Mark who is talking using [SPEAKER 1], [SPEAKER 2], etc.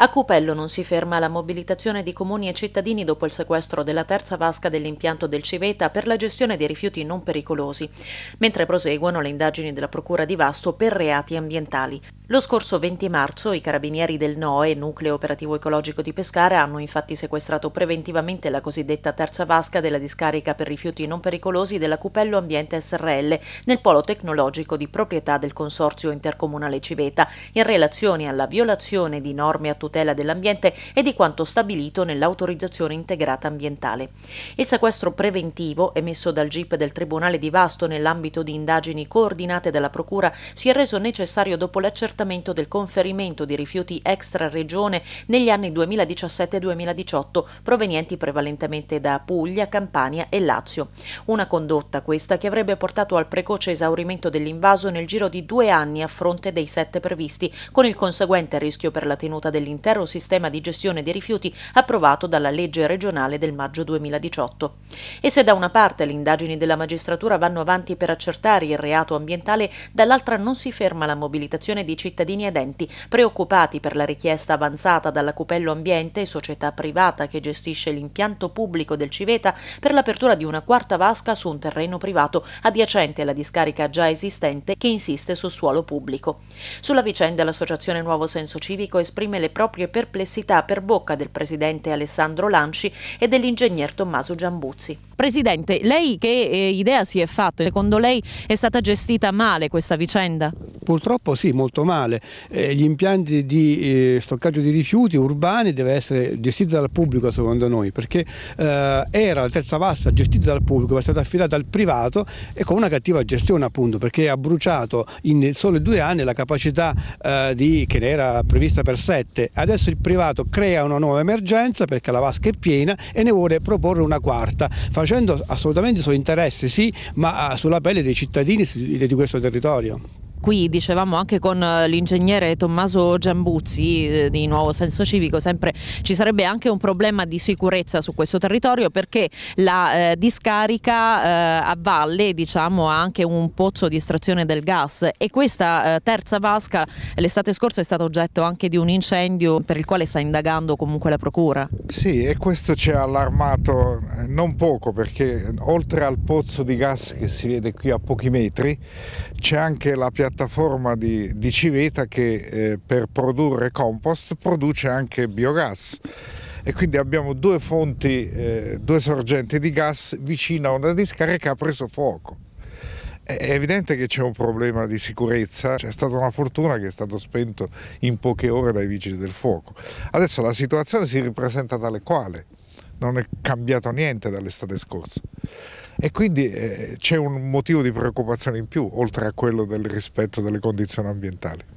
[SPEAKER 1] A Cupello non si ferma la mobilitazione di comuni e cittadini dopo il sequestro della terza vasca dell'impianto del Civeta per la gestione dei rifiuti non pericolosi, mentre proseguono le indagini della Procura di Vasto per reati ambientali. Lo scorso 20 marzo i carabinieri del NOE, Nucleo Operativo Ecologico di Pescara, hanno infatti sequestrato preventivamente la cosiddetta terza vasca della discarica per rifiuti non pericolosi della Cupello Ambiente SRL nel polo tecnologico di proprietà del Consorzio Intercomunale Civeta in relazione alla violazione di norme a tutela dell'ambiente e di quanto stabilito nell'autorizzazione integrata ambientale. Il sequestro preventivo emesso dal GIP del Tribunale di Vasto nell'ambito di indagini coordinate dalla Procura si è reso necessario dopo l'accertamento l'accertamento del conferimento di rifiuti extra regione negli anni 2017-2018 provenienti prevalentemente da Puglia, Campania e Lazio. Una condotta questa che avrebbe portato al precoce esaurimento dell'invaso nel giro di due anni a fronte dei sette previsti, con il conseguente rischio per la tenuta dell'intero sistema di gestione dei rifiuti approvato dalla legge regionale del maggio 2018. E se da una parte le indagini della magistratura vanno avanti per accertare il reato ambientale, dall'altra non si ferma la mobilitazione di cittadini cittadini edenti, preoccupati per la richiesta avanzata dalla Cupello Ambiente, società privata che gestisce l'impianto pubblico del Civeta, per l'apertura di una quarta vasca su un terreno privato adiacente alla discarica già esistente che insiste su suolo pubblico. Sulla vicenda l'associazione Nuovo Senso Civico esprime le proprie perplessità per bocca del presidente Alessandro Lanci e dell'ingegner Tommaso Giambuzzi. Presidente, lei che eh, idea si è fatta? Secondo lei è stata gestita male questa vicenda?
[SPEAKER 2] Purtroppo sì, molto male comunale, eh, gli impianti di eh, stoccaggio di rifiuti urbani deve essere gestita dal pubblico secondo noi, perché eh, era la terza vasta gestita dal pubblico, ma è stata affidata al privato e con una cattiva gestione appunto, perché ha bruciato in soli due anni la capacità eh, di, che ne era prevista per sette. Adesso il privato crea una nuova emergenza perché la vasca è piena e ne vuole proporre una quarta, facendo assolutamente i suoi interessi sì, ma eh, sulla pelle dei cittadini di questo territorio.
[SPEAKER 1] Qui dicevamo anche con eh, l'ingegnere Tommaso Giambuzzi eh, di Nuovo Senso Civico, sempre ci sarebbe anche un problema di sicurezza su questo territorio perché la eh, discarica eh, a valle diciamo, ha anche un pozzo di estrazione del gas e questa eh, terza vasca l'estate scorsa è stata oggetto anche di un incendio per il quale sta indagando comunque la procura.
[SPEAKER 3] Sì e questo ci ha allarmato eh, non poco perché oltre al pozzo di gas che si vede qui a pochi metri c'è anche la piattaforma piattaforma di, di Civeta che eh, per produrre compost produce anche biogas e quindi abbiamo due fonti, eh, due sorgenti di gas vicino a una discarica che ha preso fuoco. È evidente che c'è un problema di sicurezza, c'è stata una fortuna che è stato spento in poche ore dai vigili del fuoco. Adesso la situazione si ripresenta tale quale, non è cambiato niente dall'estate scorsa e quindi eh, c'è un motivo di preoccupazione in più oltre a quello del rispetto delle condizioni ambientali.